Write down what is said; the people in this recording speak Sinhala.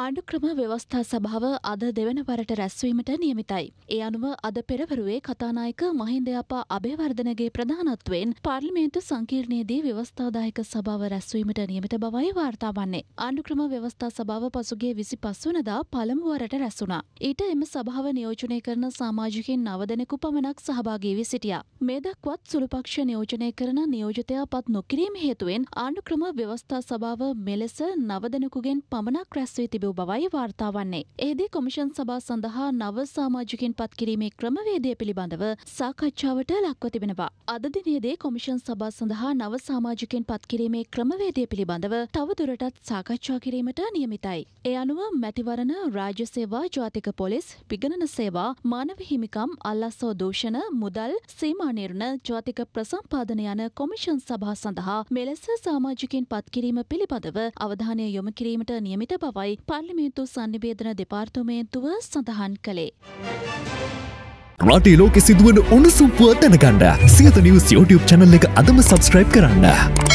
ආණ්ඩුක්‍රම ව්‍යවස්ථා සභාව අද දෙවන වරට රැස්වීමට නියමිතයි. ඒ අනුව අද පෙරවරුවේ කතානායක මහින්දයාපා අභයවර්ධනගේ ප්‍රධානත්වයෙන් පාර්ලිමේන්තු සංකීර්ණයේදී ව්‍යවස්ථාදායක සභාව රැස්වීමට නියමිත බවයි වාර්තා වන්නේ. ආණ්ඩුක්‍රම ව්‍යවස්ථා සභාව පසුගිය විසි පස්වනදා පළමු වරට රැස්වුණා. ඊට එම සභාව නියෝජනය කරන සාමාජිකින් නවදෙනෙකු පමණක් සහභාගී වී සිටියා. මේ දක්වත් සුළුපක්ෂ නියෝජනය කරන නියෝජතයා පත් නොකිරීම හේතුවෙන් ආණ්ඩුක්‍රම ව්‍යවස්ථා සභාව මෙලෙස නවදෙනෙකුගෙන් පමණක් රැස්වී තිබේ. තිබූ බවයි වාර්තා වන්නේ. එහිදී කොමිෂන් සභා සඳහා නව සාමාජිකින් පත් කිරීමේ ක්‍රමවේදය පිළිබඳව සාකච්ඡාවට ලක්ව තිබෙනවා. අද දිනේදී කොමිෂන් සභා සඳහා නව සාමාජිකින් පත් කිරීමේ ක්‍රමවේදය පිළිබඳව තවදුරටත් සාකච්ඡා කිරීමට නියමිතයි. ඒ අනුව මැතිවරණ රාජ්‍ය සේවා ජාතික පොලිස් පිගණන සේවා මානව හිමිකම් අල්ලස්සෝ දූෂණ මුදල් සීමානිර්ණ ජාතික ප්‍රසම්පාදන යන කොමිෂන් සභා සඳහා මෙලෙස සාමාජිකයන් පත්කිරීම පිළිබඳව අවධානය යොමු කිරීමට නියමිත බවයි පල්ලිමේතු සන්නිවේදන දෙපාර්තමේන්තුව සඳහන් කළේ. රටේ ලෝකෙ සිදුවන උණුසුම්පුව දැනගන්න සියත නිවස් YouTube චැනල් එක අදම සබස්ක්‍රයිබ් කරන්න.